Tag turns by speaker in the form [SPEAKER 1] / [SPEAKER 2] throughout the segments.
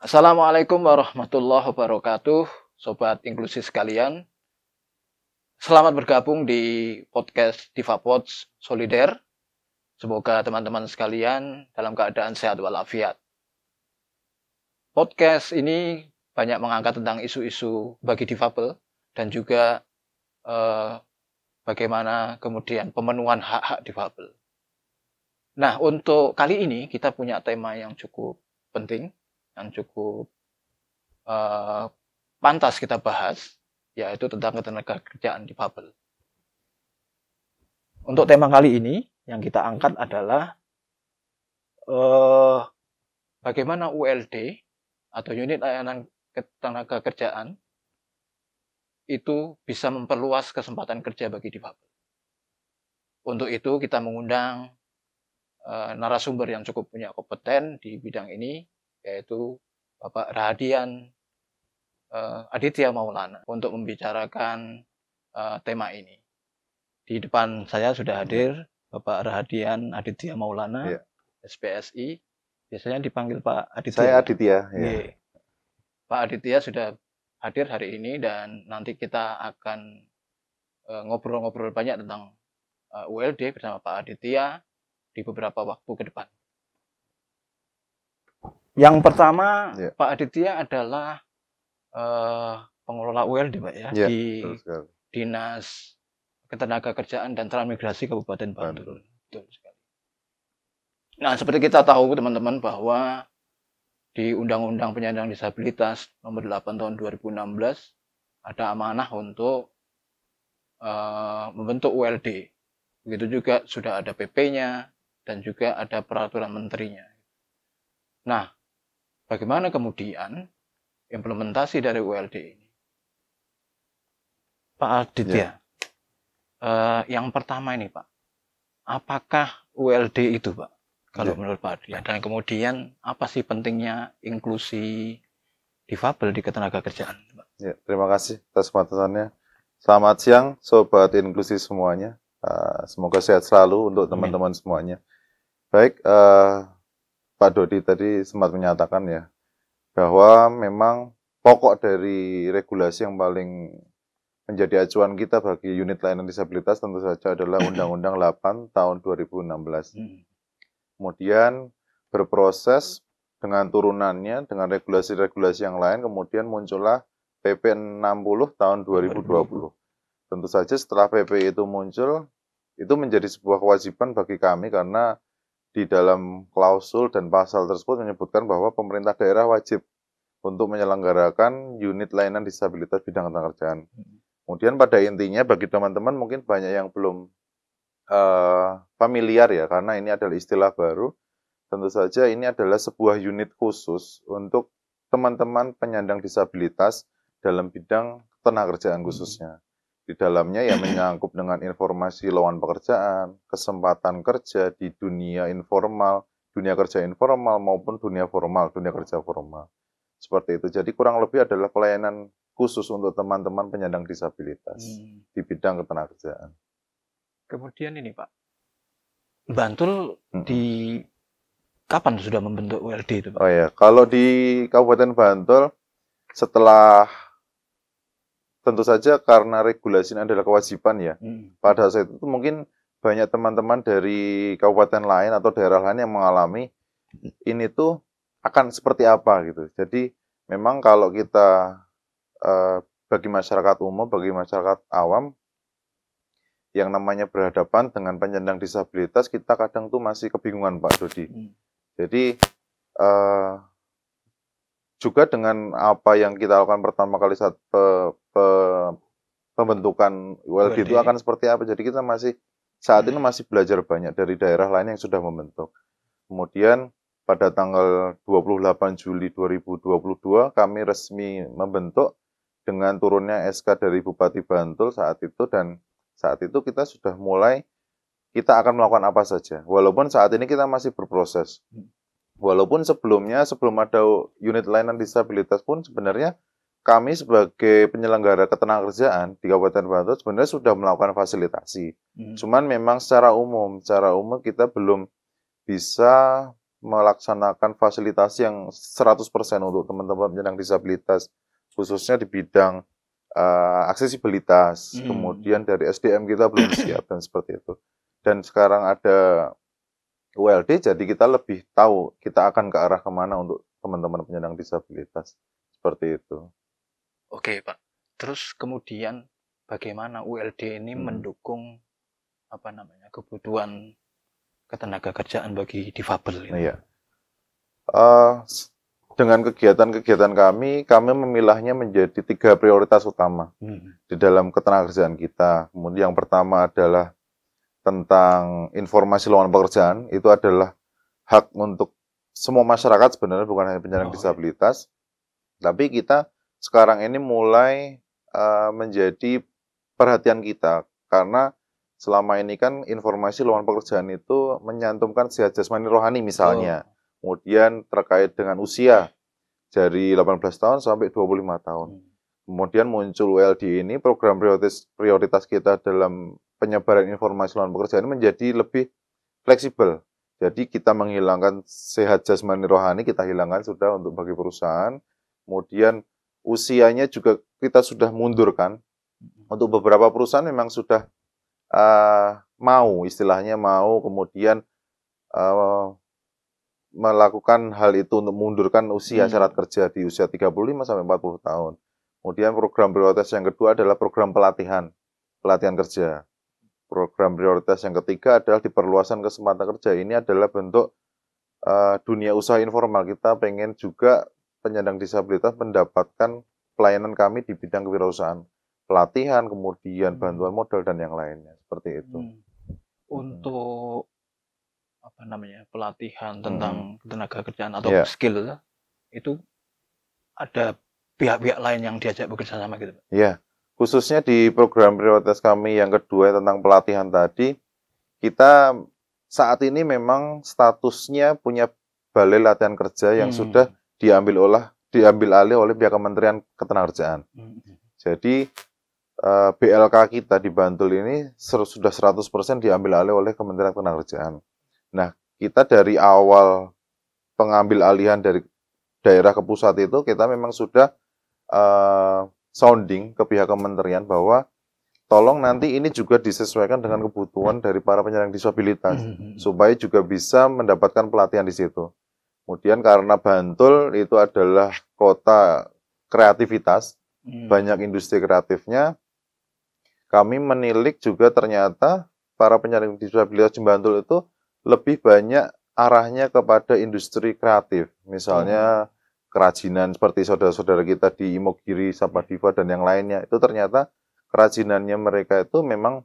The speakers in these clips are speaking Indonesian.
[SPEAKER 1] Assalamualaikum warahmatullahi wabarakatuh, sobat inklusi sekalian. Selamat bergabung di podcast DivaPods Solider. Semoga teman-teman sekalian dalam keadaan sehat walafiat. Podcast ini banyak mengangkat tentang isu-isu bagi difabel dan juga eh, bagaimana kemudian pemenuhan hak-hak difabel. Nah, untuk kali ini kita punya tema yang cukup penting, yang cukup uh, pantas kita bahas, yaitu tentang ketenaga kerjaan di bubble Untuk tema kali ini, yang kita angkat adalah uh, bagaimana ULD atau unit layanan ketenaga kerjaan itu bisa memperluas kesempatan kerja bagi di difabel. Untuk itu kita mengundang eh, narasumber yang cukup punya kompeten di bidang ini, yaitu Bapak Radian uh, Aditya Maulana untuk membicarakan uh, tema ini. Di depan saya sudah hadir Bapak Radian Aditya Maulana, ya. SPSI. Biasanya dipanggil Pak Aditya. Saya
[SPEAKER 2] Aditya. Ya.
[SPEAKER 1] Pak Aditya sudah hadir hari ini dan nanti kita akan eh, ngobrol-ngobrol uh, banyak tentang uh, ULD bersama Pak Aditya di beberapa waktu ke depan. Yang pertama ya. Pak Aditya adalah uh, pengelola ULD Pak ya, ya di Dinas Ketenaga Kerjaan dan Transmigrasi Kabupaten Bantul. Nah, seperti kita tahu teman-teman bahwa di Undang-Undang Penyandang Disabilitas Nomor 8 Tahun 2016 ada amanah untuk uh, membentuk ULD. Begitu juga sudah ada PP-nya dan juga ada peraturan menterinya. Nah, Bagaimana kemudian implementasi dari ULD ini? Pak Aditya, ya. uh, yang pertama ini Pak, apakah ULD itu Pak? Kalau ya. menurut Pak Aditya, dan kemudian apa sih pentingnya inklusi difabel di ketenaga kerjaan?
[SPEAKER 2] Pak? Ya, terima kasih atas kesempatannya. Selamat siang, sobat inklusi semuanya. Uh, semoga sehat selalu untuk teman-teman semuanya. Baik, uh, Pak Dodi tadi sempat menyatakan ya bahwa memang pokok dari regulasi yang paling menjadi acuan kita bagi unit layanan disabilitas tentu saja adalah Undang-Undang 8 tahun 2016. Hmm. Kemudian berproses dengan turunannya dengan regulasi-regulasi yang lain kemudian muncullah PP 60 tahun 2020. Tentu saja setelah PP itu muncul itu menjadi sebuah kewajiban bagi kami karena di dalam klausul dan pasal tersebut menyebutkan bahwa pemerintah daerah wajib untuk menyelenggarakan unit layanan disabilitas bidang tenaga kerjaan. Hmm. Kemudian pada intinya bagi teman-teman mungkin banyak yang belum uh, familiar ya karena ini adalah istilah baru. Tentu saja ini adalah sebuah unit khusus untuk teman-teman penyandang disabilitas dalam bidang tenaga kerjaan hmm. khususnya. Di dalamnya ya menyangkut dengan informasi lowongan pekerjaan, kesempatan kerja di dunia informal, dunia kerja informal maupun dunia formal, dunia kerja formal. Seperti itu. Jadi kurang lebih adalah pelayanan khusus untuk teman-teman penyandang disabilitas hmm. di bidang ketenagakerjaan.
[SPEAKER 1] Kemudian ini Pak,
[SPEAKER 2] Bantul hmm. di kapan sudah membentuk WLD itu Pak? Oh ya, kalau di Kabupaten Bantul setelah tentu saja karena regulasi ini adalah kewajiban ya. Hmm. Pada saat itu mungkin banyak teman-teman dari kabupaten lain atau daerah lain yang mengalami ini tuh akan seperti apa gitu. Jadi memang kalau kita eh, bagi masyarakat umum, bagi masyarakat awam yang namanya berhadapan dengan penyandang disabilitas kita kadang tuh masih kebingungan Pak Dodi. Hmm. Jadi eh, juga dengan apa yang kita lakukan pertama kali saat pe, pe, pembentukan ULG itu iya. akan seperti apa. Jadi kita masih saat ini hmm. masih belajar banyak dari daerah lain yang sudah membentuk. Kemudian pada tanggal 28 Juli 2022 kami resmi membentuk dengan turunnya SK dari Bupati Bantul saat itu dan saat itu kita sudah mulai kita akan melakukan apa saja. Walaupun saat ini kita masih berproses. Hmm walaupun sebelumnya sebelum ada unit layanan disabilitas pun sebenarnya kami sebagai penyelenggara ketenagakerjaan di Kabupaten Bantul sebenarnya sudah melakukan fasilitasi. Hmm. Cuman memang secara umum, secara umum kita belum bisa melaksanakan fasilitasi yang 100% untuk teman-teman penyandang disabilitas khususnya di bidang uh, aksesibilitas. Hmm. Kemudian dari SDM kita belum siap dan seperti itu. Dan sekarang ada ULD jadi kita lebih tahu kita akan ke arah kemana untuk teman-teman penyandang disabilitas seperti itu.
[SPEAKER 1] Oke Pak. Terus kemudian bagaimana ULD ini hmm. mendukung apa namanya kebutuhan ketenaga kerjaan bagi difabel? Gitu? Iya.
[SPEAKER 2] Uh, dengan kegiatan-kegiatan kami, kami memilahnya menjadi tiga prioritas utama hmm. di dalam ketenagakerjaan kita. Kemudian yang pertama adalah tentang informasi lowongan pekerjaan itu adalah hak untuk semua masyarakat sebenarnya bukan hanya penyandang oh, disabilitas, tapi kita sekarang ini mulai uh, menjadi perhatian kita karena selama ini kan informasi lowongan pekerjaan itu menyantumkan sehat jasmani rohani misalnya. Oh. Kemudian terkait dengan usia dari 18 tahun sampai 25 tahun. Hmm. Kemudian muncul WLD ini program prioritas prioritas kita dalam penyebaran informasi lawan pekerjaan ini menjadi lebih fleksibel. Jadi kita menghilangkan sehat jasmani rohani, kita hilangkan sudah untuk bagi perusahaan. Kemudian usianya juga kita sudah mundurkan. Untuk beberapa perusahaan memang sudah uh, mau, istilahnya mau, kemudian uh, melakukan hal itu untuk mundurkan usia hmm. syarat kerja di usia 35 sampai 40 tahun. Kemudian program prioritas yang kedua adalah program pelatihan, pelatihan kerja. Program prioritas yang ketiga adalah diperluasan kesempatan kerja. Ini adalah bentuk uh, dunia usaha informal. Kita pengen juga penyandang disabilitas mendapatkan pelayanan kami di bidang kewirausahaan, pelatihan, kemudian hmm. bantuan modal dan yang lainnya seperti itu.
[SPEAKER 1] Hmm. Untuk apa namanya pelatihan hmm. tentang hmm. tenaga kerjaan atau yeah. skill itu ada pihak-pihak lain yang diajak bekerja sama gitu.
[SPEAKER 2] Iya. Yeah. Khususnya di program prioritas kami yang kedua tentang pelatihan tadi, kita saat ini memang statusnya punya balai latihan kerja yang hmm. sudah diambil olah diambil alih oleh pihak Kementerian Ketenagakerjaan. Jadi eh, BLK kita di Bantul ini sudah 100% diambil alih oleh Kementerian Ketenagakerjaan. Nah, kita dari awal pengambil alihan dari daerah ke pusat itu kita memang sudah uh, sounding ke pihak kementerian bahwa tolong nanti ini juga disesuaikan dengan kebutuhan dari para penyandang disabilitas hmm, hmm, hmm. supaya juga bisa mendapatkan pelatihan di situ. Kemudian karena Bantul itu adalah kota kreativitas, banyak industri kreatifnya. Kami menilik juga ternyata para penyandang disabilitas di Bantul itu lebih banyak arahnya kepada industri kreatif. Misalnya hmm kerajinan seperti saudara-saudara kita di Imogiri, Sabadiva dan yang lainnya itu ternyata kerajinannya mereka itu memang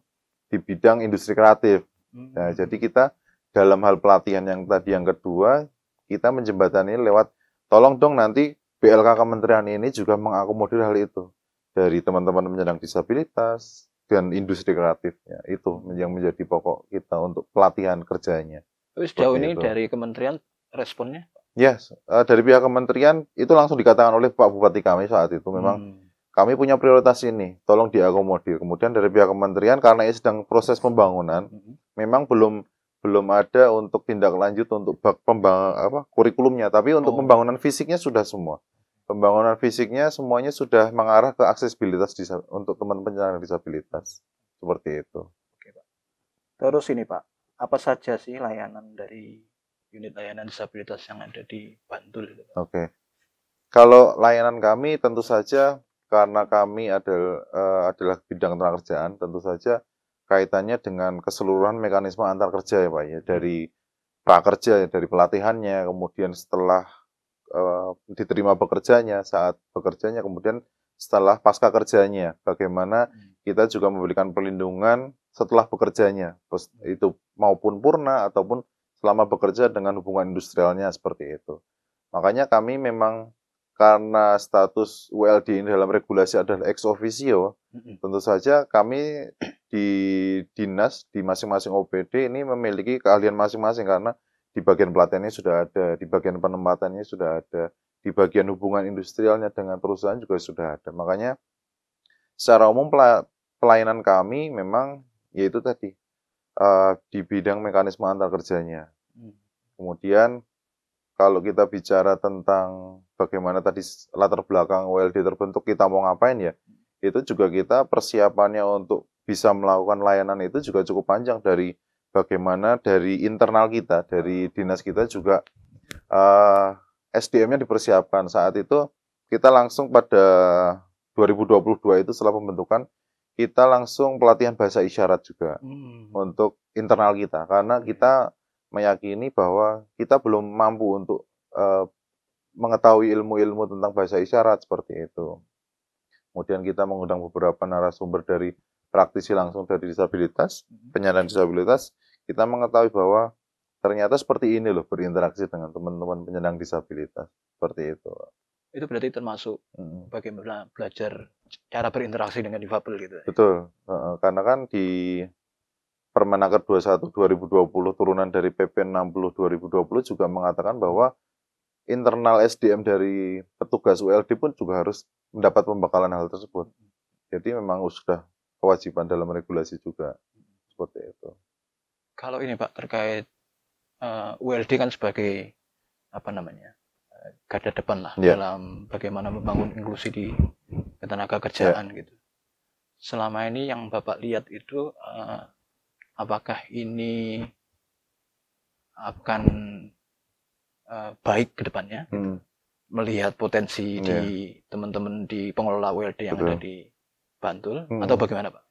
[SPEAKER 2] di bidang industri kreatif. Hmm. Nah, jadi kita dalam hal pelatihan yang tadi yang kedua kita menjembatani lewat tolong dong nanti BLK Kementerian ini juga mengakomodir hal itu dari teman-teman penyandang disabilitas dan industri kreatifnya itu yang menjadi pokok kita untuk pelatihan kerjanya.
[SPEAKER 1] Tapi sejauh ini itu. dari kementerian responnya
[SPEAKER 2] Yes, eh, dari pihak kementerian itu langsung dikatakan oleh Pak Bupati kami saat itu memang hmm. kami punya prioritas ini, tolong diakomodir. Kemudian dari pihak kementerian karena ini sedang proses pembangunan, hmm. memang belum belum ada untuk tindak lanjut untuk pembang apa kurikulumnya, tapi untuk oh. pembangunan fisiknya sudah semua. Pembangunan fisiknya semuanya sudah mengarah ke aksesibilitas untuk teman teman penyandang disabilitas. Seperti itu. Oke, Pak.
[SPEAKER 1] Terus ini, Pak. Apa saja sih layanan dari unit layanan disabilitas yang ada di
[SPEAKER 2] Bantul. Oke. Okay. Kalau layanan kami tentu saja karena kami adalah eh, adalah bidang tenaga kerjaan, tentu saja kaitannya dengan keseluruhan mekanisme antar kerja ya Pak ya dari prakerja ya dari pelatihannya, kemudian setelah uh, diterima bekerjanya, saat bekerjanya, kemudian setelah pasca kerjanya, bagaimana hmm. kita juga memberikan perlindungan setelah bekerjanya, hmm. itu maupun purna ataupun selama bekerja dengan hubungan industrialnya seperti itu. Makanya kami memang karena status WLD ini dalam regulasi adalah ex officio, tentu saja kami di dinas di masing-masing OPD ini memiliki keahlian masing-masing karena di bagian pelatihannya sudah ada, di bagian penempatannya sudah ada, di bagian hubungan industrialnya dengan perusahaan juga sudah ada. Makanya secara umum pelayanan kami memang yaitu tadi uh, di bidang mekanisme antar kerjanya. Hmm. Kemudian kalau kita bicara tentang bagaimana tadi latar belakang OLD terbentuk kita mau ngapain ya, itu juga kita persiapannya untuk bisa melakukan layanan itu juga cukup panjang dari bagaimana dari internal kita, dari dinas kita juga uh, eh, SDM-nya dipersiapkan. Saat itu kita langsung pada 2022 itu setelah pembentukan kita langsung pelatihan bahasa isyarat juga hmm. untuk internal kita karena kita meyakini bahwa kita belum mampu untuk uh, mengetahui ilmu-ilmu tentang bahasa isyarat seperti itu. Kemudian kita mengundang beberapa narasumber dari praktisi langsung dari disabilitas, hmm. penyandang disabilitas, kita mengetahui bahwa ternyata seperti ini loh berinteraksi dengan teman-teman penyandang disabilitas. Seperti itu
[SPEAKER 1] itu berarti termasuk hmm. bagaimana belajar cara berinteraksi dengan difabel gitu. Ya?
[SPEAKER 2] Betul. karena kan di Permenaker 21 2020 turunan dari PP 60 2020 juga mengatakan bahwa internal SDM dari petugas ULD pun juga harus mendapat pembekalan hal tersebut. Jadi memang sudah kewajiban dalam regulasi juga seperti itu.
[SPEAKER 1] Kalau ini Pak terkait uh, eh, ULD kan sebagai apa namanya? garda depan
[SPEAKER 2] lah yeah. dalam
[SPEAKER 1] bagaimana membangun inklusi di ketenaga kerjaan yeah. gitu. Selama ini yang Bapak lihat itu uh, apakah ini akan uh, baik ke depannya? Hmm. Melihat potensi yeah. di iya. teman-teman di pengelola WLD yang Betul. ada di Bantul hmm. atau bagaimana, Pak?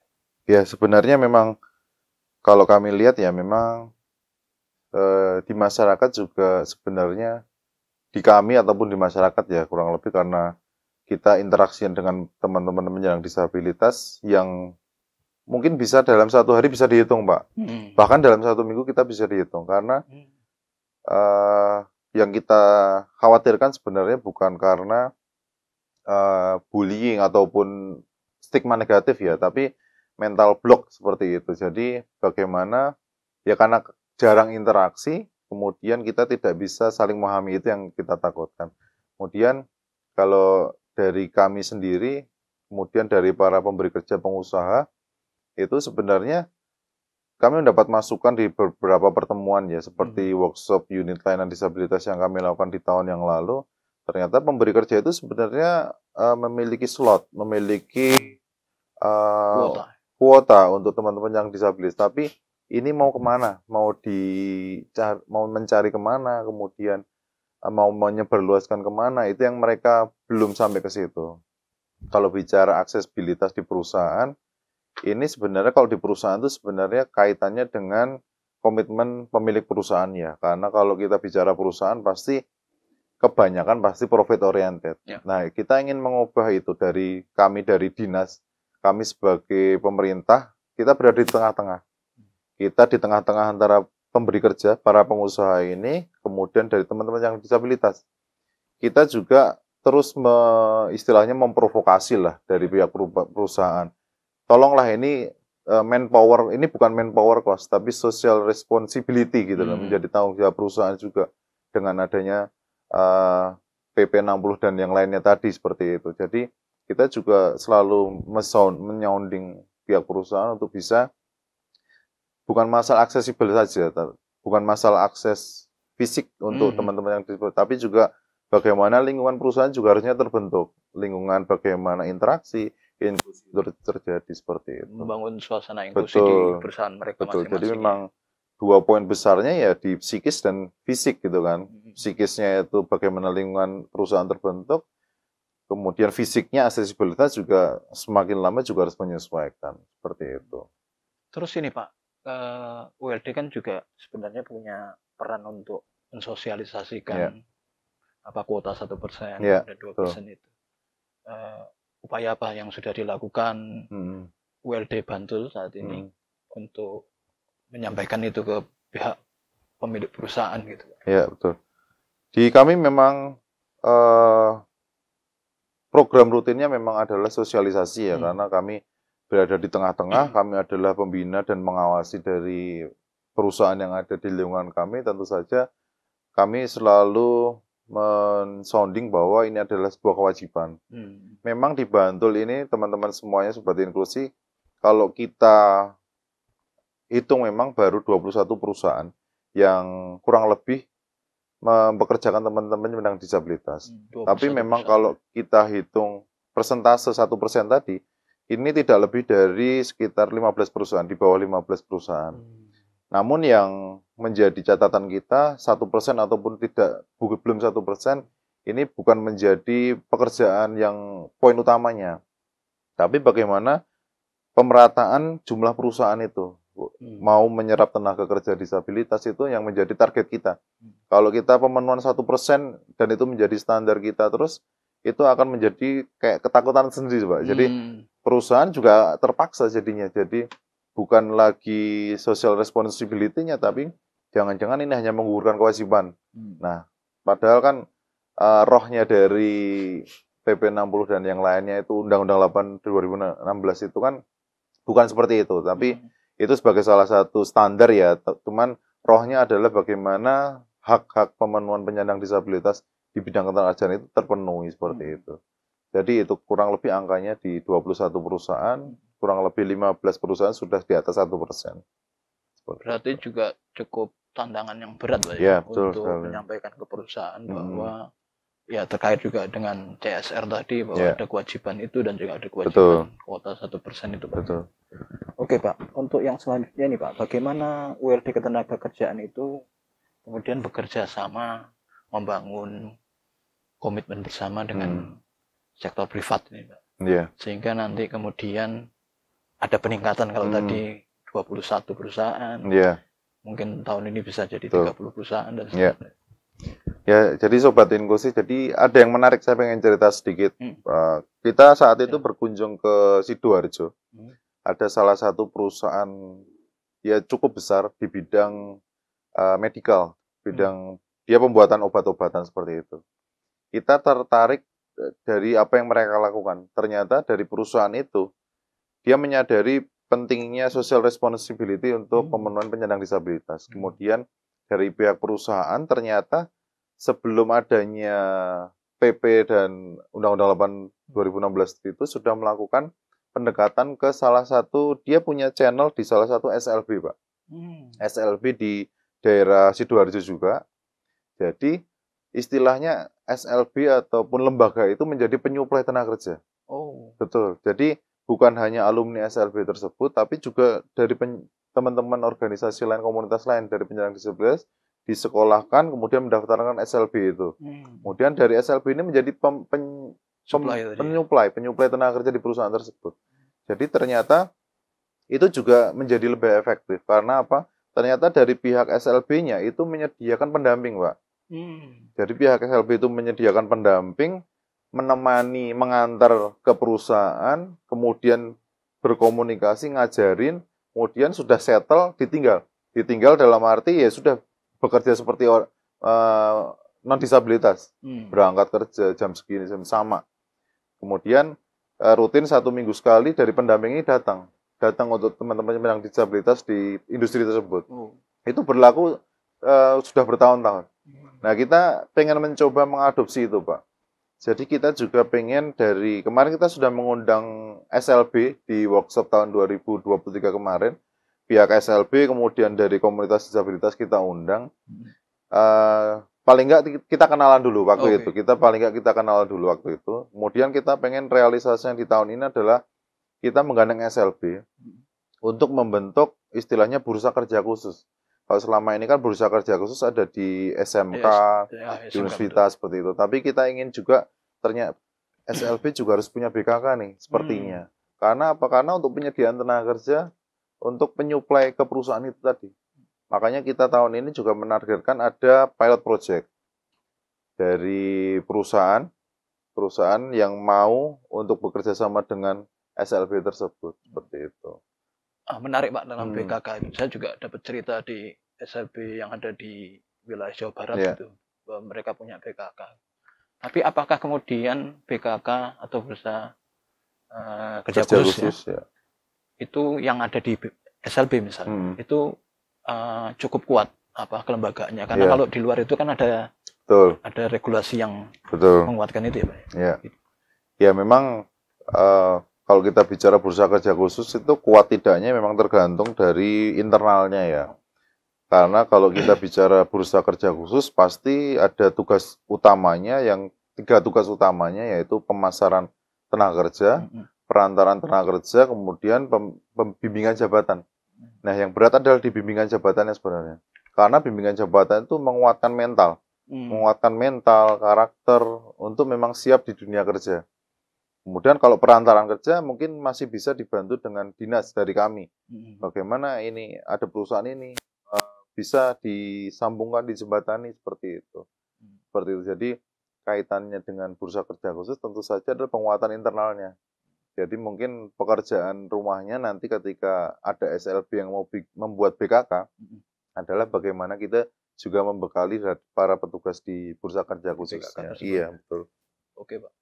[SPEAKER 2] Ya, sebenarnya memang kalau kami lihat ya memang eh, di masyarakat juga sebenarnya di kami ataupun di masyarakat ya kurang lebih karena kita interaksi dengan teman-teman penyandang disabilitas yang mungkin bisa dalam satu hari bisa dihitung pak hmm. bahkan dalam satu minggu kita bisa dihitung karena uh, yang kita khawatirkan sebenarnya bukan karena uh, bullying ataupun stigma negatif ya tapi mental block seperti itu jadi bagaimana ya karena jarang interaksi kemudian kita tidak bisa saling memahami itu yang kita takutkan. Kemudian kalau dari kami sendiri, kemudian dari para pemberi kerja pengusaha, itu sebenarnya kami mendapat masukan di beberapa pertemuan ya, seperti hmm. workshop unit layanan disabilitas yang kami lakukan di tahun yang lalu. Ternyata pemberi kerja itu sebenarnya uh, memiliki slot, memiliki uh, kuota. kuota untuk teman-teman yang disabilitas, tapi ini mau kemana mau di mau mencari kemana kemudian eh, mau menyeberluaskan kemana itu yang mereka belum sampai ke situ kalau bicara aksesibilitas di perusahaan ini sebenarnya kalau di perusahaan itu sebenarnya kaitannya dengan komitmen pemilik perusahaan ya. karena kalau kita bicara perusahaan pasti kebanyakan pasti profit oriented. Ya. Nah, kita ingin mengubah itu dari kami dari dinas, kami sebagai pemerintah, kita berada di tengah-tengah kita di tengah-tengah antara pemberi kerja, para pengusaha ini, kemudian dari teman-teman yang disabilitas. Kita juga terus me, istilahnya memprovokasi lah dari pihak perusahaan. Tolonglah ini e, manpower, ini bukan manpower cost, tapi social responsibility gitu loh, hmm. menjadi tanggung jawab perusahaan juga dengan adanya uh, PP 60 dan yang lainnya tadi seperti itu. Jadi kita juga selalu mesound, menyounding pihak perusahaan untuk bisa bukan masalah aksesibel saja, bukan masalah akses fisik untuk teman hmm. teman-teman yang disebut, tapi juga bagaimana lingkungan perusahaan juga harusnya terbentuk, lingkungan bagaimana interaksi inklusi itu terjadi seperti itu.
[SPEAKER 1] Membangun suasana inklusi Betul. di perusahaan mereka Betul. Masing-masing. Jadi ya.
[SPEAKER 2] memang dua poin besarnya ya di psikis dan fisik gitu kan. Hmm. Psikisnya itu bagaimana lingkungan perusahaan terbentuk, kemudian fisiknya aksesibilitas juga semakin lama juga harus menyesuaikan seperti itu.
[SPEAKER 1] Terus ini Pak, uh, eh, ULD kan juga sebenarnya punya peran untuk mensosialisasikan yeah. apa kuota satu persen yeah, iya, dan dua persen itu uh, upaya apa yang sudah dilakukan hmm. ULD Bantul saat ini hmm. untuk menyampaikan itu ke pihak pemilik perusahaan
[SPEAKER 2] gitu. yeah, betul. Di kami memang uh, program rutinnya memang adalah sosialisasi ya hmm. karena kami berada di tengah-tengah. Hmm. Kami adalah pembina dan mengawasi dari perusahaan yang ada di lingkungan kami. Tentu saja kami selalu mensounding bahwa ini adalah sebuah kewajiban. Hmm. Memang di Bantul ini teman-teman semuanya sebagai inklusi, kalau kita hitung memang baru 21 perusahaan yang kurang lebih mempekerjakan teman-teman yang disabilitas. Hmm, Tapi memang kalau kita hitung persentase satu persen tadi, ini tidak lebih dari sekitar 15 perusahaan, di bawah 15 perusahaan. Hmm. Namun yang menjadi catatan kita, satu persen ataupun tidak, belum satu persen, ini bukan menjadi pekerjaan yang poin utamanya. Tapi bagaimana pemerataan jumlah perusahaan itu. Hmm. Mau menyerap tenaga kerja disabilitas itu yang menjadi target kita. Kalau kita pemenuhan satu persen dan itu menjadi standar kita terus, itu akan menjadi kayak ketakutan sendiri, Pak. Jadi hmm perusahaan juga terpaksa jadinya. Jadi bukan lagi social responsibility-nya, tapi jangan-jangan ini hanya menggugurkan kewajiban. Hmm. Nah, padahal kan uh, rohnya dari PP60 dan yang lainnya itu Undang-Undang 8 2016 itu kan bukan seperti itu, tapi hmm. itu sebagai salah satu standar ya. Cuman rohnya adalah bagaimana hak-hak pemenuhan penyandang disabilitas di bidang ketenagakerjaan itu terpenuhi seperti hmm. itu. Jadi itu kurang lebih angkanya di 21 perusahaan, kurang lebih 15 perusahaan sudah di atas 1 persen.
[SPEAKER 1] Berarti juga cukup tantangan yang berat Pak, ya, iya, betul, untuk sekali. menyampaikan ke perusahaan bahwa hmm. ya terkait juga dengan CSR tadi bahwa ya. ada kewajiban itu dan juga ada kewajiban betul. kuota satu persen itu Pak. Betul. Oke Pak, untuk yang selanjutnya nih Pak, bagaimana ULD ketenaga kerjaan itu kemudian bekerja sama membangun komitmen bersama dengan hmm sektor privat ini Pak. Yeah. Sehingga nanti kemudian ada peningkatan kalau hmm. tadi 21 perusahaan. Yeah. Mungkin tahun ini bisa jadi Tuh. 30 perusahaan dan
[SPEAKER 2] iya. sebagainya. Yeah. Ya, jadi sobat sih jadi ada yang menarik saya pengen cerita sedikit. Hmm. kita saat itu yeah. berkunjung ke Sidoarjo. Hmm. Ada salah satu perusahaan ya cukup besar di bidang uh, medical, bidang hmm. dia pembuatan obat-obatan seperti itu. Kita tertarik dari apa yang mereka lakukan. Ternyata dari perusahaan itu dia menyadari pentingnya social responsibility untuk hmm. pemenuhan penyandang disabilitas. Hmm. Kemudian dari pihak perusahaan ternyata sebelum adanya PP dan Undang-Undang 8 2016 itu sudah melakukan pendekatan ke salah satu dia punya channel di salah satu SLB, Pak. Hmm. SLB di daerah Sidoarjo juga. Jadi istilahnya SLB ataupun lembaga itu menjadi penyuplai tenaga kerja. Oh. Betul. Jadi bukan hanya alumni SLB tersebut, tapi juga dari teman-teman organisasi lain, komunitas lain dari penyandang disabilitas disekolahkan, kemudian mendaftarkan SLB itu. Hmm. Kemudian dari SLB ini menjadi pem, pen, Supply ya? penyuplai, penyuplai tenaga kerja di perusahaan tersebut. Jadi ternyata itu juga menjadi lebih efektif karena apa? Ternyata dari pihak SLB-nya itu menyediakan pendamping, Pak. Hmm. Jadi pihak SLB itu menyediakan pendamping, menemani, mengantar ke perusahaan, kemudian berkomunikasi, ngajarin, kemudian sudah settle, ditinggal. Ditinggal dalam arti ya sudah bekerja seperti uh, eh, non disabilitas, hmm. berangkat kerja jam segini jam sama. Kemudian uh, rutin satu minggu sekali dari pendamping ini datang, datang untuk teman-teman yang disabilitas di industri tersebut. Hmm. Itu berlaku uh, sudah bertahun-tahun. Nah, kita pengen mencoba mengadopsi itu, Pak. Jadi kita juga pengen dari kemarin kita sudah mengundang SLB di workshop tahun 2023 kemarin. Pihak SLB kemudian dari komunitas disabilitas kita undang. Uh, paling nggak kita kenalan dulu waktu okay. itu. Kita paling nggak kita kenalan dulu waktu itu. Kemudian kita pengen realisasinya di tahun ini adalah kita menggandeng SLB hmm. untuk membentuk istilahnya bursa kerja khusus. Kalau selama ini kan berusaha kerja khusus ada di SMK, iya, ya, ya, universitas seperti itu. Tapi kita ingin juga ternyata SLB juga harus punya BKK nih sepertinya. Hmm. Karena apa? Karena untuk penyediaan tenaga kerja untuk penyuplai ke perusahaan itu tadi. Makanya kita tahun ini juga menargetkan ada pilot project dari perusahaan perusahaan yang mau untuk bekerja sama dengan SLB tersebut seperti itu
[SPEAKER 1] ah, menarik Pak dalam hmm. PKK itu. Saya juga dapat cerita di SLB yang ada di wilayah Jawa Barat yeah. itu bahwa mereka punya PKK. Tapi apakah kemudian BKK atau bursa uh, kerja, khusus, khusus ya, ya. itu yang ada di SLB misalnya hmm. itu uh, cukup kuat apa kelembagaannya karena yeah. kalau di luar itu kan ada Betul. ada regulasi yang Betul. menguatkan itu ya Pak. Ya,
[SPEAKER 2] yeah. ya iya, memang uh, kalau kita bicara bursa kerja khusus itu kuat tidaknya memang tergantung dari internalnya ya. Karena kalau kita bicara bursa kerja khusus pasti ada tugas utamanya yang tiga tugas utamanya yaitu pemasaran tenaga kerja, perantaran tenaga kerja, kemudian pembimbingan jabatan. Nah, yang berat adalah di bimbingan jabatan jabatannya sebenarnya. Karena bimbingan jabatan itu menguatkan mental, mm. menguatkan mental, karakter untuk memang siap di dunia kerja Kemudian kalau perantaran kerja mungkin masih bisa dibantu dengan dinas dari kami. Mm-hmm. Bagaimana ini ada perusahaan ini eh, bisa disambungkan di jembatan ini seperti itu. Mm-hmm. Seperti itu. Jadi kaitannya dengan bursa kerja khusus tentu saja adalah penguatan internalnya. Jadi mungkin pekerjaan rumahnya nanti ketika ada SLB yang mau membuat BKK mm-hmm. adalah bagaimana kita juga membekali para petugas di bursa kerja khusus. Iya, betul.
[SPEAKER 1] Oke, Pak.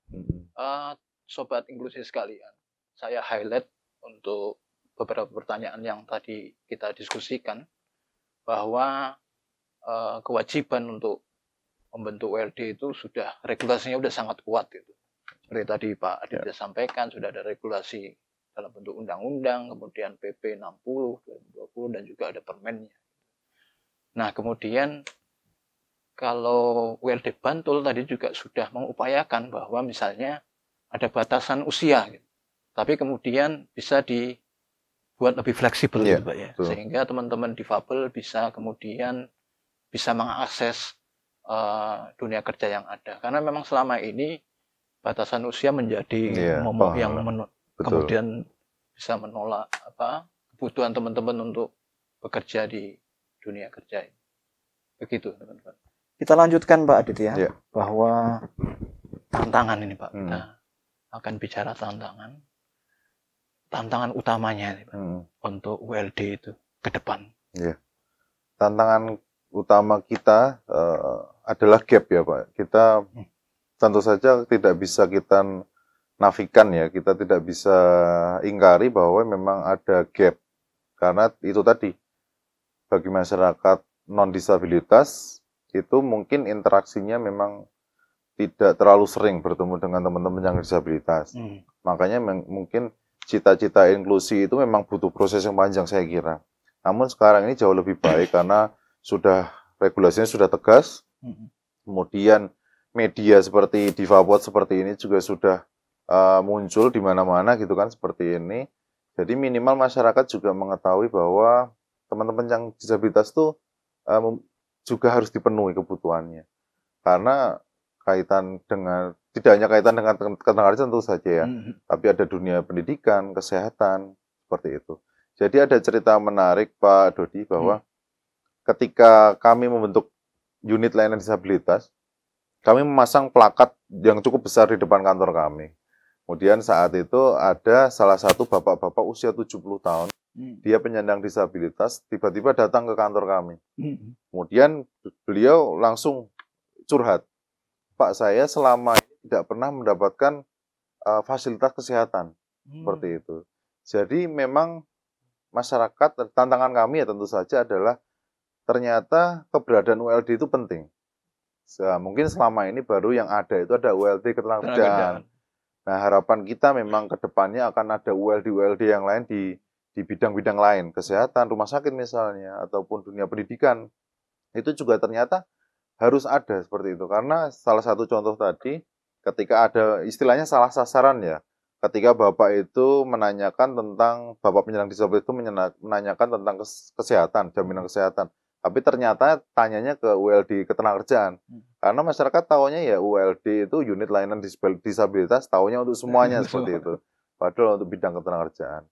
[SPEAKER 1] uh, sobat inklusi sekalian, saya highlight untuk beberapa pertanyaan yang tadi kita diskusikan bahwa uh, kewajiban untuk membentuk WLD itu sudah regulasinya sudah sangat kuat itu. Seperti tadi Pak Adi ya. sampaikan sudah ada regulasi dalam bentuk undang-undang, kemudian PP 60 2020 dan juga ada permennya. Nah, kemudian kalau WLD Bantul tadi juga sudah mengupayakan bahwa misalnya ada batasan usia. Gitu. Tapi kemudian bisa dibuat lebih fleksibel, yeah, gitu, ya. Betul. sehingga teman-teman difabel bisa kemudian bisa mengakses uh, dunia kerja yang ada. Karena memang selama ini batasan usia menjadi yeah, momok yang Betul. kemudian bisa menolak apa kebutuhan teman-teman untuk bekerja di dunia kerja Begitu, teman-teman. Kita lanjutkan, Pak Aditya, yeah. bahwa tantangan ini, Pak. Hmm. Nah, akan bicara tantangan tantangan utamanya hmm. untuk
[SPEAKER 2] ULD itu ke depan. Ya. Tantangan utama kita uh, adalah gap ya Pak. Kita hmm. tentu saja tidak bisa kita nafikan ya, kita tidak bisa ingkari bahwa memang ada gap karena itu tadi bagi masyarakat non disabilitas itu mungkin interaksinya memang tidak terlalu sering bertemu dengan teman-teman yang disabilitas. Hmm. Makanya mungkin cita-cita inklusi itu memang butuh proses yang panjang saya kira. Namun sekarang ini jauh lebih baik karena sudah regulasinya sudah tegas. Hmm. Kemudian media seperti Divabot seperti ini juga sudah uh, muncul di mana-mana gitu kan seperti ini. Jadi minimal masyarakat juga mengetahui bahwa teman-teman yang disabilitas tuh uh, juga harus dipenuhi kebutuhannya. Karena kaitan dengan tidak hanya kaitan dengan ketenagakerjaan tentu saja ya, hmm, hmm. tapi ada dunia pendidikan, kesehatan seperti itu. Jadi ada cerita menarik Pak Dodi bahwa hmm. ketika kami membentuk unit layanan disabilitas, kami memasang plakat yang cukup besar di depan kantor kami. Kemudian saat itu ada salah satu bapak-bapak usia 70 tahun, hmm. dia penyandang disabilitas, tiba-tiba datang ke kantor kami. Hmm. hmm. Kemudian beliau langsung curhat bapak saya selama ini tidak pernah mendapatkan uh, fasilitas kesehatan hmm. seperti itu. Jadi memang masyarakat eh, tantangan kami ya tentu saja adalah ternyata keberadaan ULD itu penting. So, mungkin selama ini baru yang ada itu ada ULD ketenagakerjaan. Nah harapan kita memang kedepannya akan ada ULD-ULD yang lain di di bidang-bidang lain, kesehatan, rumah sakit misalnya, ataupun dunia pendidikan. Itu juga ternyata harus ada seperti itu karena salah satu contoh tadi ketika ada istilahnya salah sasaran ya ketika bapak itu menanyakan tentang bapak penyandang disabilitas itu menanyakan tentang kesehatan jaminan kesehatan tapi ternyata tanyanya ke ULD ketenagakerjaan hmm. karena masyarakat tahunya ya ULD itu unit layanan disabilitas tahunya untuk semuanya seperti itu padahal untuk bidang ketenagakerjaan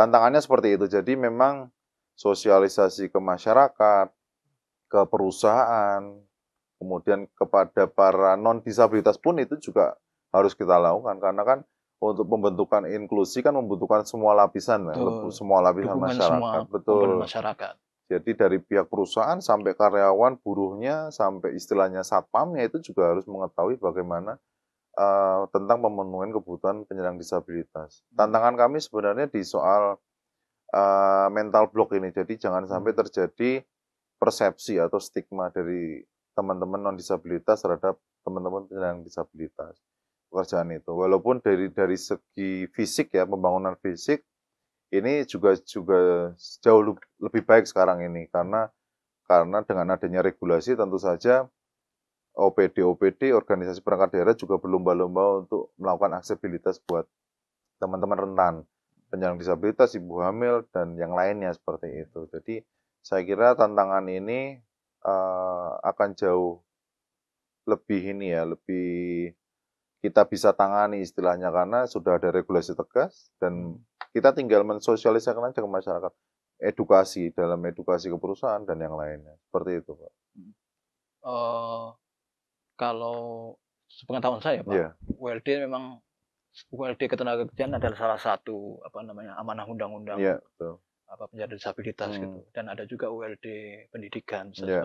[SPEAKER 2] tantangannya seperti itu jadi memang sosialisasi ke masyarakat ke perusahaan Kemudian kepada para non disabilitas pun itu juga harus kita lakukan karena kan untuk pembentukan inklusi kan membutuhkan semua lapisan ya, betul. ya, semua lapisan Dukungan masyarakat, semua betul. Masyarakat. Jadi dari pihak perusahaan sampai karyawan, buruhnya sampai istilahnya satpamnya itu juga harus mengetahui bagaimana uh, tentang pemenuhan kebutuhan penyandang disabilitas. Hmm. Tantangan kami sebenarnya di soal uh, mental block ini. Jadi jangan sampai hmm. terjadi persepsi atau stigma dari teman-teman non disabilitas terhadap teman-teman penyandang disabilitas pekerjaan itu walaupun dari dari segi fisik ya pembangunan fisik ini juga juga jauh lebih baik sekarang ini karena karena dengan adanya regulasi tentu saja OPD OPD organisasi perangkat daerah juga berlomba-lomba untuk melakukan aksesibilitas buat teman-teman rentan penyandang disabilitas ibu hamil dan yang lainnya seperti itu jadi saya kira tantangan ini uh, akan jauh lebih ini ya, lebih kita bisa tangani istilahnya karena sudah ada regulasi tegas dan hmm. kita tinggal mensosialisasikan aja ke masyarakat edukasi dalam edukasi ke perusahaan dan yang lainnya seperti itu pak.
[SPEAKER 1] Uh, kalau sepengetahuan saya pak, yeah. WLD memang WLD ketenagakerjaan adalah salah satu apa namanya amanah undang-undang yeah, iya, apa penyandang disabilitas gitu. hmm. gitu dan ada juga ULD pendidikan yeah. Ya.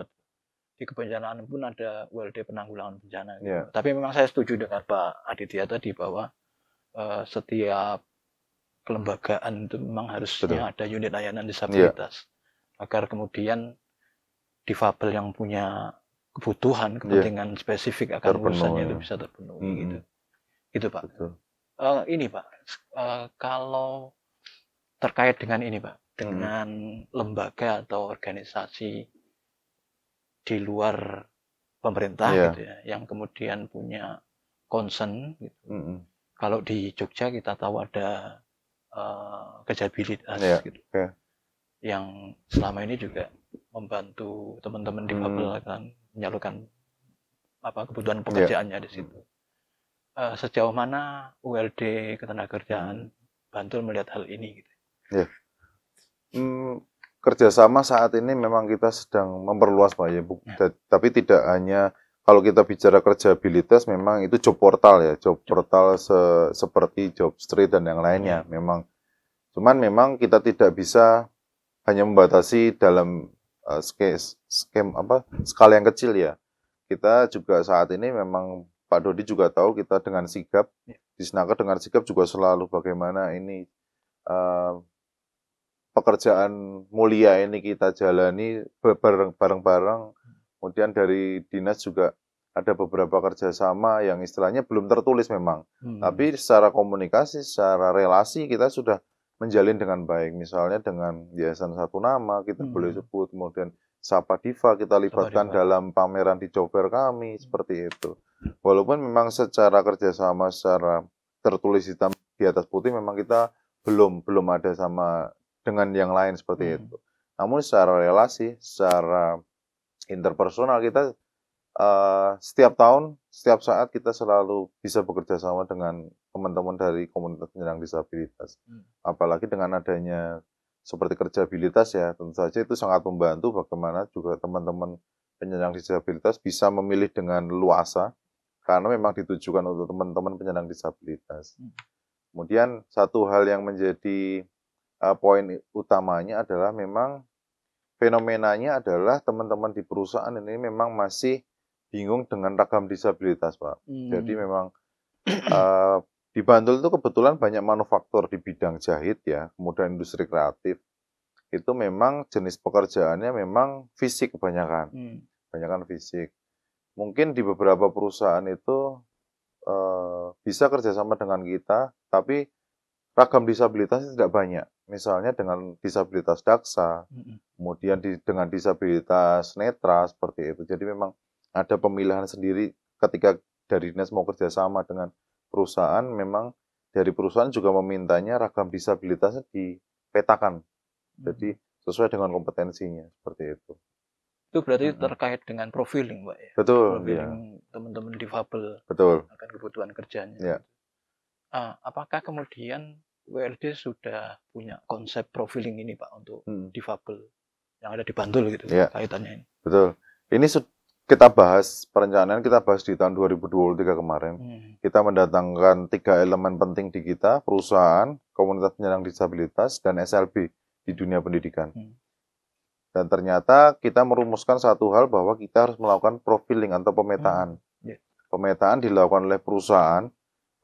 [SPEAKER 1] di kebencanaan pun ada ULD penanggulangan bencana gitu. yeah. tapi memang saya setuju dengan Pak Aditya tadi bahwa uh, setiap kelembagaan itu memang harusnya ada unit layanan ya. disabilitas yeah. agar kemudian difabel yang punya kebutuhan ya. kepentingan yeah. spesifik akan terpenuhi. urusannya itu bisa terpenuhi mm -hmm. gitu itu Pak Uh, ini Pak uh, kalau terkait dengan ini Pak dengan hmm. lembaga atau organisasi di luar pemerintah yeah. gitu ya, yang kemudian punya concern gitu. hmm Kalau di Jogja kita tahu ada uh, eh, kejabilitas yeah. gitu. Okay. Yang selama ini juga membantu teman-teman di hmm. Babel mm. akan menyalurkan apa kebutuhan iya. pekerjaannya yeah. di hmm. situ. Uh, sejauh mana ULD ketenagakerjaan hmm. Bantul melihat hal ini gitu.
[SPEAKER 2] Yeah. Hmm, kerjasama saat ini memang kita sedang memperluas Pak ya, Bu, ya. tapi tidak hanya kalau kita bicara kerjabilitas memang itu job portal ya, job portal se seperti street dan yang lainnya. ya. Memang cuman memang kita tidak bisa hanya membatasi dalam uh, skem, apa skala yang kecil ya. Kita juga saat ini memang Pak Dodi juga tahu kita dengan sigap ya. di Senaka dengan sigap juga selalu bagaimana ini uh, pekerjaan mulia ini kita jalani bareng-bareng. Kemudian dari dinas juga ada beberapa kerjasama yang istilahnya belum tertulis memang. Hmm. Tapi secara komunikasi, secara relasi kita sudah menjalin dengan baik. Misalnya dengan Yayasan Satu Nama kita hmm. boleh sebut. Kemudian Sapa Diva kita libatkan Diva. dalam pameran di Jover kami, hmm. seperti itu. Walaupun memang secara kerjasama, secara tertulis hitam di atas putih memang kita belum belum ada sama dengan yang lain seperti hmm. itu. Namun secara relasi, secara interpersonal kita uh, setiap tahun, setiap saat kita selalu bisa bekerja sama dengan teman-teman dari komunitas penyandang disabilitas. Hmm. Apalagi dengan adanya seperti kerjabilitas ya, tentu saja itu sangat membantu bagaimana juga teman-teman penyandang disabilitas bisa memilih dengan luasa karena memang ditujukan untuk teman-teman penyandang disabilitas. Hmm. Kemudian satu hal yang menjadi uh, poin utamanya adalah memang fenomenanya adalah teman-teman di perusahaan ini memang masih bingung dengan ragam disabilitas, Pak. Hmm. Jadi memang uh, di Bantul itu kebetulan banyak manufaktur di bidang jahit ya, kemudian industri kreatif. Itu memang jenis pekerjaannya memang fisik kebanyakan. Hmm. Kebanyakan fisik. Mungkin di beberapa perusahaan itu uh, bisa kerjasama dengan kita, tapi ragam disabilitas tidak banyak. Misalnya dengan disabilitas daksa, mm-hmm. kemudian di, dengan disabilitas netra seperti itu. Jadi memang ada pemilihan sendiri ketika dari dinas mau kerjasama dengan perusahaan, memang dari perusahaan juga memintanya ragam disabilitasnya dipetakan. Mm-hmm. Jadi sesuai dengan kompetensinya seperti itu.
[SPEAKER 1] Itu berarti mm-hmm. terkait dengan profiling, Pak ya.
[SPEAKER 2] Betul. Profiling
[SPEAKER 1] ya. teman-teman difabel. Betul. Akan kebutuhan kerjanya. Ya uh, apakah kemudian WLD sudah punya konsep profiling ini Pak untuk hmm. difabel yang ada di Bantul gitu ya. kaitannya ini.
[SPEAKER 2] Betul. Ini kita bahas perencanaan kita bahas di tahun 2023 kemarin. Hmm. Kita mendatangkan tiga elemen penting di kita, perusahaan, komunitas penyandang disabilitas dan SLB di dunia pendidikan. Hmm. Dan ternyata kita merumuskan satu hal bahwa kita harus melakukan profiling atau pemetaan. Hmm. Yeah. Pemetaan dilakukan oleh perusahaan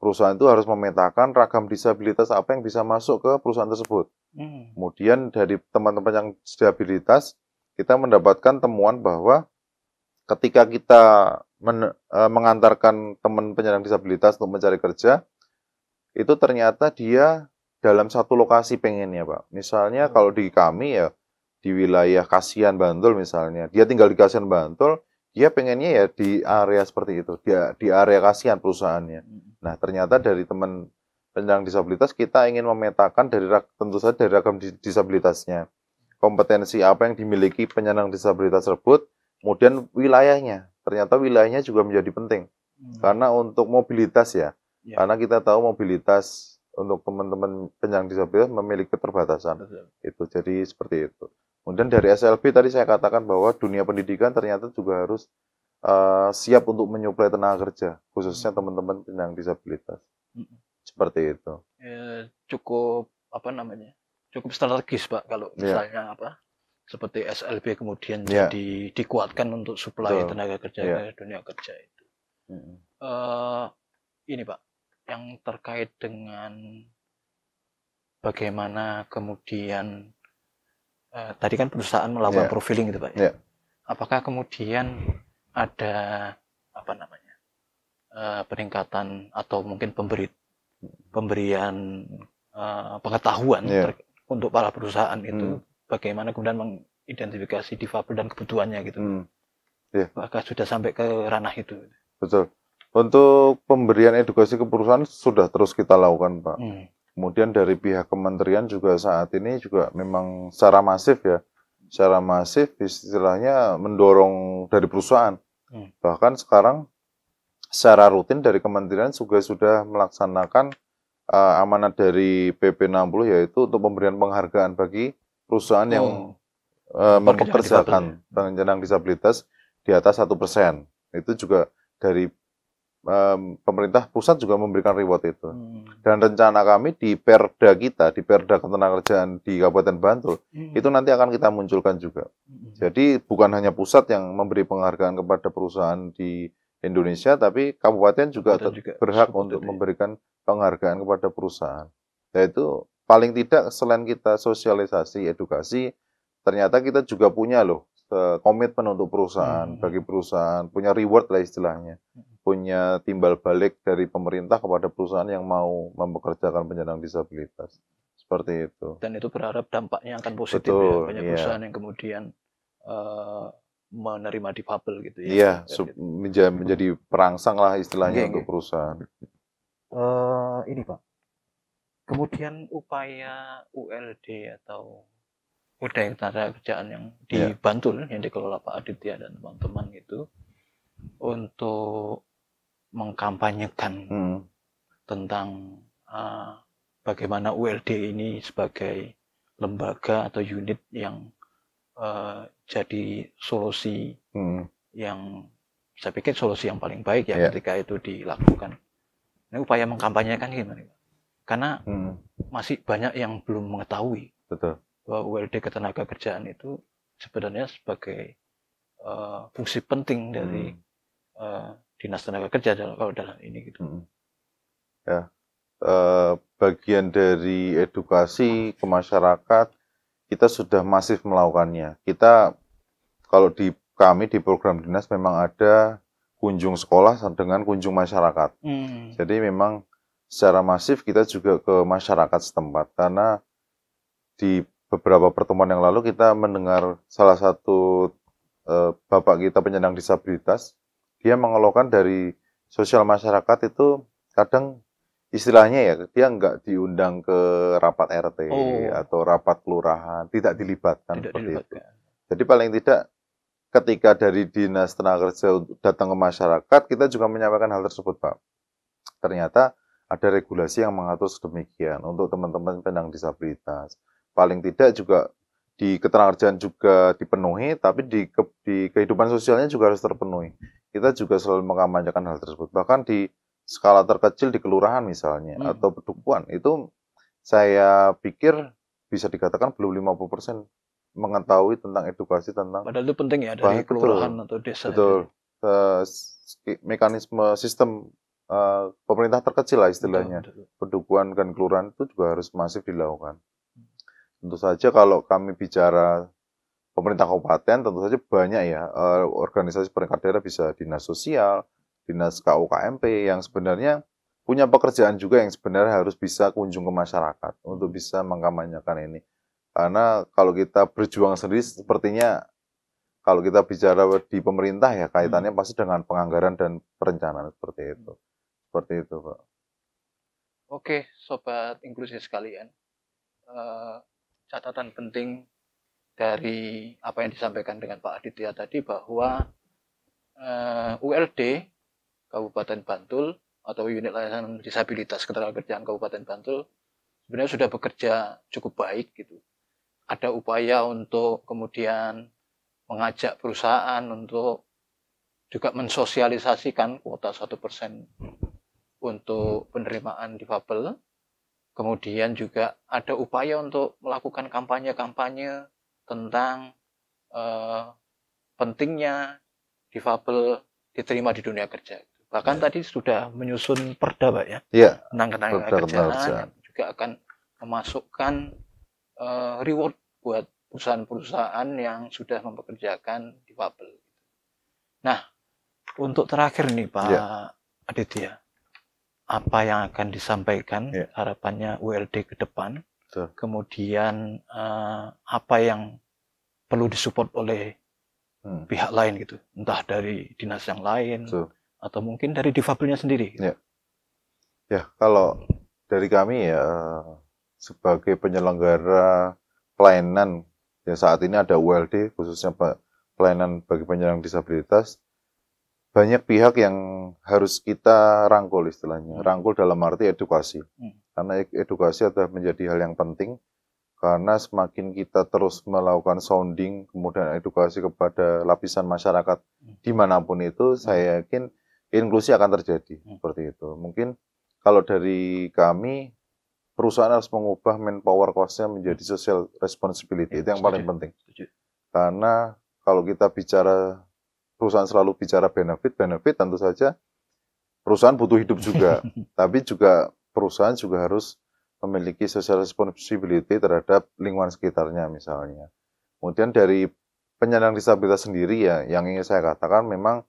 [SPEAKER 2] perusahaan itu harus memetakan ragam disabilitas apa yang bisa masuk ke perusahaan tersebut. Hmm. Kemudian dari teman-teman yang disabilitas, kita mendapatkan temuan bahwa ketika kita men, e, mengantarkan teman penyandang disabilitas untuk mencari kerja, itu ternyata dia dalam satu lokasi pengennya, Pak. Misalnya hmm. kalau di kami ya di wilayah Kasian Bantul misalnya, dia tinggal di Kasian Bantul, dia pengennya ya di area seperti itu, dia di area Kasihan perusahaannya. Hmm Nah, ternyata dari teman penyandang disabilitas kita ingin memetakan dari tentu saja dari ragam disabilitasnya. Kompetensi apa yang dimiliki penyandang disabilitas tersebut, kemudian wilayahnya. Ternyata wilayahnya juga menjadi penting. Hmm. Karena untuk mobilitas ya. ya. Karena kita tahu mobilitas untuk teman-teman penyandang disabilitas memiliki keterbatasan. Betul. Itu jadi seperti itu. Kemudian dari SLB tadi saya katakan bahwa dunia pendidikan ternyata juga harus Eh, siap untuk menyuplai tenaga kerja, khususnya hmm. teman-teman yang disabilitas. Mm-hmm. Seperti itu.
[SPEAKER 1] Ya, cukup apa namanya? Cukup strategis pak kalau iya. misalnya yeah. apa seperti SLB kemudian yeah. jadi dikuatkan untuk suplai so, tenaga kerja yeah. ke dunia kerja itu. hmm Uh, ini pak yang terkait dengan bagaimana kemudian eh, tadi kan perusahaan melakukan yeah. profiling itu, pak ya? yeah. apakah kemudian ada apa namanya uh, peningkatan atau mungkin pemberi pemberian uh, pengetahuan yeah. Iya. untuk para perusahaan itu hmm. bagaimana kemudian mengidentifikasi difabel dan kebutuhannya gitu. Hmm. Yeah. Apakah sudah sampai ke ranah itu?
[SPEAKER 2] Betul. Untuk pemberian edukasi ke perusahaan sudah terus kita lakukan, Pak. Hmm. Kemudian dari pihak kementerian juga saat ini juga memang secara masif ya secara masif istilahnya mendorong dari perusahaan. Hmm. Bahkan sekarang secara rutin dari kementerian juga sudah melaksanakan uh, amanat dari PP60 yaitu untuk pemberian penghargaan bagi perusahaan oh. yang uh, mempekerjakan penyandang disabilitas di atas satu persen. Itu juga dari pemerintah pusat juga memberikan reward itu. Hmm. Dan rencana kami di Perda kita, di Perda Ketenagakerjaan di Kabupaten Bantul, hmm. itu nanti akan kita munculkan juga. Hmm. Jadi bukan hanya pusat yang memberi penghargaan kepada perusahaan di Indonesia, tapi kabupaten juga, kabupaten juga berhak untuk memberikan penghargaan kepada perusahaan. Yaitu paling tidak selain kita sosialisasi, edukasi, ternyata kita juga punya loh eh, komitmen untuk perusahaan, hmm. bagi perusahaan, punya reward lah istilahnya. Hmm punya timbal balik dari pemerintah kepada perusahaan yang mau mempekerjakan penyandang disabilitas. Seperti itu. Dan
[SPEAKER 1] itu berharap dampaknya akan positif ya. Betul, ya. Banyak yeah. perusahaan yang kemudian uh, menerima difabel gitu ya. Iya, yeah,
[SPEAKER 2] menjadi, menjadi perangsang lah istilahnya okay, untuk okay. perusahaan.
[SPEAKER 1] Uh, ini Pak. Kemudian upaya ULD atau Udah yang tanda Kerjaan yang iya. di yeah. yang dikelola Pak Aditya dan teman-teman itu untuk mengkampanyekan hmm. tentang uh, bagaimana ULD ini sebagai lembaga atau unit yang uh, jadi solusi hmm. yang saya pikir solusi yang paling baik ya yeah. ketika itu dilakukan. Ini upaya mengkampanyekan gimana? Karena hmm. masih banyak yang belum mengetahui Betul. bahwa ULD ketenaga kerjaan itu sebenarnya sebagai uh, fungsi penting dari hmm. uh, dinas tenaga kerja dalam kalau dalam ini gitu. Hmm.
[SPEAKER 2] Ya. Eh, bagian dari edukasi ke masyarakat kita sudah masif melakukannya. Kita kalau di kami di program dinas memang ada kunjung sekolah dengan kunjung masyarakat. Hmm. Jadi memang secara masif kita juga ke masyarakat setempat karena di beberapa pertemuan yang lalu kita mendengar salah satu uh, bapak kita penyandang disabilitas dia mengeluhkan dari sosial masyarakat itu kadang istilahnya ya dia nggak diundang ke rapat RT oh. atau rapat kelurahan, tidak dilibatkan tidak seperti dilibatkan. itu. Jadi paling tidak ketika dari dinas tenaga kerja datang ke masyarakat, kita juga menyampaikan hal tersebut, Pak. Ternyata ada regulasi yang mengatur sedemikian untuk teman-teman penyandang disabilitas. Paling tidak juga di ketenagakerjaan juga dipenuhi, tapi di, ke, di kehidupan sosialnya juga harus terpenuhi kita juga selalu mengamankan hal tersebut. Bahkan di skala terkecil di kelurahan misalnya hmm. atau pedukuhan itu saya pikir bisa dikatakan belum 50% mengetahui tentang edukasi tentang padahal
[SPEAKER 1] itu penting ya dari kelurahan atau desa. Betul.
[SPEAKER 2] Uh, mekanisme sistem uh, pemerintah terkecil lah istilahnya. Iya, betul, Pedukuhan dan kelurahan itu juga harus masif dilakukan. Hmm. Tentu saja kalau kami bicara pemerintah kabupaten tentu saja banyak ya eh, organisasi perangkat daerah bisa dinas sosial, dinas KUKMP yang sebenarnya punya pekerjaan juga yang sebenarnya harus bisa kunjung ke masyarakat untuk bisa mengkampanyekan ini. Karena kalau kita berjuang sendiri sepertinya kalau kita bicara di pemerintah ya kaitannya hmm. pasti dengan penganggaran dan perencanaan seperti itu. Hmm. Seperti itu, Pak.
[SPEAKER 1] Oke, sobat inklusi sekalian. Uh, catatan penting dari apa yang disampaikan dengan Pak Aditya tadi bahwa eh, ULD Kabupaten Bantul atau unit layanan disabilitas ketenagakerjaan Kabupaten Bantul sebenarnya sudah bekerja cukup baik gitu. Ada upaya untuk kemudian mengajak perusahaan untuk juga mensosialisasikan kuota satu persen untuk penerimaan difabel. Kemudian juga ada upaya untuk melakukan kampanye-kampanye tentang uh, pentingnya difabel diterima di dunia kerja. Bahkan ya. tadi sudah menyusun perda, Pak ya. Iya. Tentang ketenaga kerja juga akan memasukkan uh, reward buat perusahaan-perusahaan yang sudah mempekerjakan difabel. Nah, untuk terakhir nih Pak ya. Aditya, apa yang akan disampaikan ya. harapannya ULD ke depan? Betul. Kemudian uh, apa yang perlu disupport oleh hmm. pihak lain gitu, entah dari dinas yang lain so. atau mungkin dari difabelnya sendiri.
[SPEAKER 2] Gitu. Ya. ya, kalau dari kami ya sebagai penyelenggara pelayanan yang saat ini ada ULD khususnya pelayanan bagi penyandang disabilitas banyak pihak yang harus kita rangkul istilahnya hmm. rangkul dalam arti edukasi hmm. karena e-, edukasi adalah menjadi hal yang penting karena semakin kita terus melakukan sounding, kemudian edukasi kepada lapisan masyarakat hmm. dimanapun itu, hmm. saya yakin inklusi akan terjadi hmm. seperti itu. Mungkin kalau dari kami, perusahaan harus mengubah manpower cost-nya menjadi social responsibility. Iya, itu yang paling penting. Karena kalau kita bicara perusahaan selalu bicara benefit, benefit tentu saja perusahaan butuh hidup juga, tapi juga perusahaan juga harus memiliki social responsibility terhadap lingkungan sekitarnya misalnya. Kemudian dari penyandang disabilitas sendiri ya, yang ingin saya katakan memang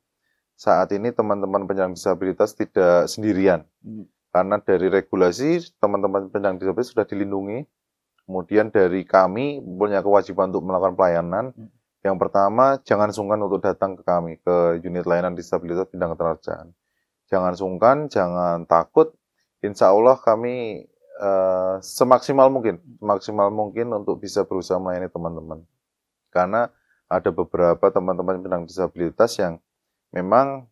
[SPEAKER 2] saat ini teman-teman penyandang disabilitas tidak sendirian. Hmm. Karena dari regulasi teman-teman penyandang disabilitas sudah dilindungi. Kemudian dari kami punya kewajiban untuk melakukan pelayanan. Hmm. Yang pertama, jangan sungkan untuk datang ke kami ke unit layanan disabilitas bidang ketenagakerjaan. Jangan sungkan, jangan takut. Insya Allah kami Eh, semaksimal mungkin, maksimal mungkin untuk bisa berusaha melayani teman-teman. Karena ada beberapa teman-teman penyandang disabilitas yang memang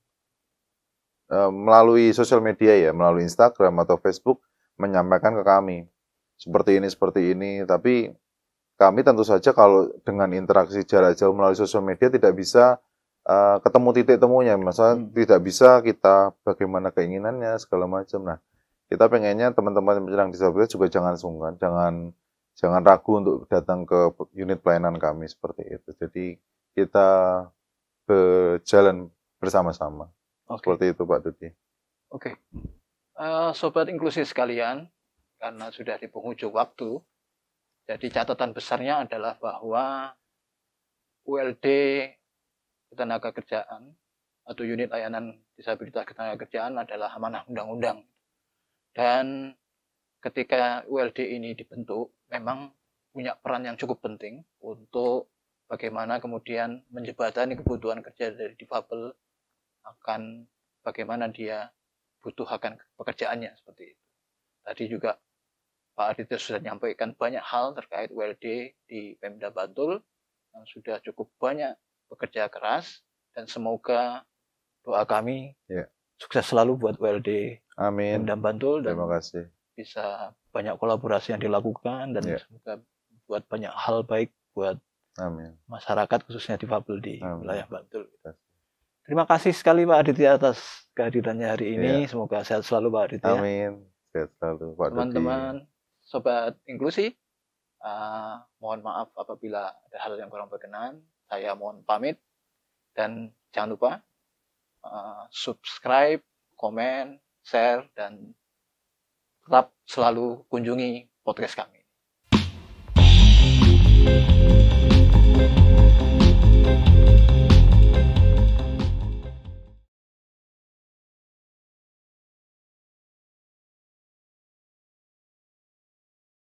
[SPEAKER 2] uh, melalui sosial media ya, melalui Instagram atau Facebook menyampaikan ke kami seperti ini seperti ini, tapi kami tentu saja kalau dengan interaksi jarak jauh melalui sosial media tidak bisa uh, ketemu titik temunya, misalnya hmm. tidak bisa kita bagaimana keinginannya segala macam. Nah, kita pengennya teman-teman yang penyandang disabilitas juga jangan sungkan, jangan jangan ragu untuk datang ke unit pelayanan kami seperti itu. Jadi kita berjalan bersama-sama. Okay. Seperti itu Pak Dudi. Oke. Okay.
[SPEAKER 1] Uh, eh, sobat inklusi sekalian, karena sudah di penghujung waktu, jadi catatan besarnya adalah bahwa ULD ketenaga kerjaan atau unit layanan disabilitas ketenaga kerjaan adalah amanah undang-undang dan ketika ULD ini dibentuk, memang punya peran yang cukup penting untuk bagaimana kemudian menjebatani kebutuhan kerja dari difabel akan bagaimana dia butuh akan pekerjaannya seperti itu. Tadi juga Pak Aditya sudah menyampaikan banyak hal terkait ULD di Pemda Bantul yang sudah cukup banyak bekerja keras dan semoga doa kami yeah sukses selalu buat WLD. Amin. Dan Bantul. Dan Terima kasih. Bisa banyak kolaborasi yang dilakukan dan yeah. semoga buat banyak hal baik buat Amin. masyarakat khususnya di Fabel di Amin. wilayah Bantul. Terima kasih sekali Pak Aditya atas kehadirannya hari ini. Yeah. Semoga sehat selalu Pak Aditya. Amin. Sehat selalu Pak Teman-teman, sobat inklusi, uh, mohon maaf apabila ada hal yang kurang berkenan. Saya mohon pamit dan jangan lupa Eh, subscribe, komen, share, dan tetap selalu kunjungi podcast kami.